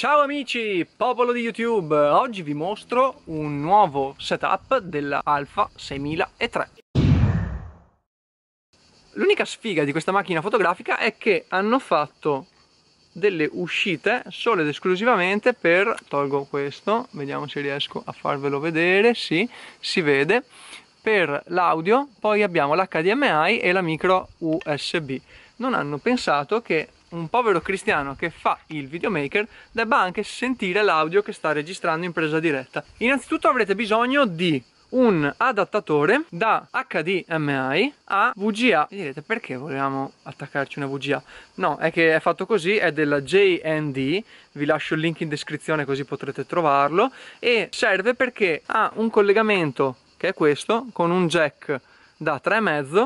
Ciao amici, popolo di YouTube! Oggi vi mostro un nuovo setup della Alfa 6003. L'unica sfiga di questa macchina fotografica è che hanno fatto delle uscite solo ed esclusivamente per... tolgo questo, vediamo se riesco a farvelo vedere, sì, si vede, per l'audio, poi abbiamo l'HDMI e la micro USB. Non hanno pensato che un povero cristiano che fa il videomaker debba anche sentire l'audio che sta registrando in presa diretta. Innanzitutto avrete bisogno di un adattatore da HDMI a VGA. E direte perché volevamo attaccarci una VGA? No, è che è fatto così, è della JND, vi lascio il link in descrizione così potrete trovarlo e serve perché ha un collegamento che è questo con un jack da 3,5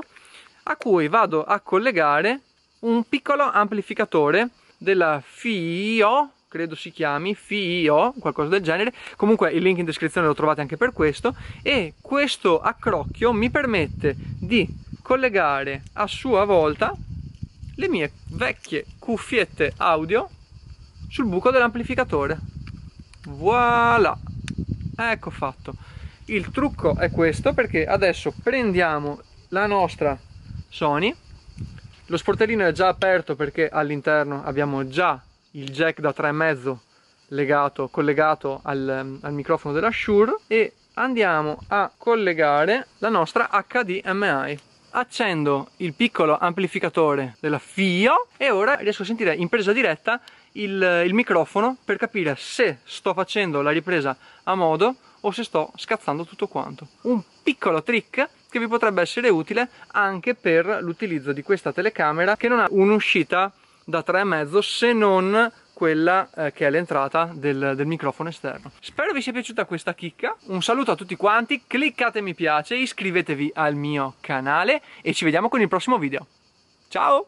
a cui vado a collegare un piccolo amplificatore della FIO credo si chiami FIO, qualcosa del genere. Comunque il link in descrizione lo trovate anche per questo. E questo accrocchio mi permette di collegare a sua volta le mie vecchie cuffiette audio sul buco dell'amplificatore. Voilà, ecco fatto. Il trucco è questo perché adesso prendiamo la nostra Sony lo sportellino è già aperto perché all'interno abbiamo già il jack da 3,5 legato, collegato al, ehm, al microfono della Shure e andiamo a collegare la nostra HDMI accendo il piccolo amplificatore della FIO e ora riesco a sentire in presa diretta il, il, microfono per capire se sto facendo la ripresa a modo o se sto scazzando tutto quanto. Un piccolo trick che vi potrebbe essere utile anche per l'utilizzo di questa telecamera che non ha un'uscita da 3,5 se non quella eh, che è l'entrata del, del, microfono esterno. Spero vi sia piaciuta questa chicca, un saluto a tutti quanti, cliccate mi piace, iscrivetevi al mio canale e ci vediamo con il prossimo video. Ciao!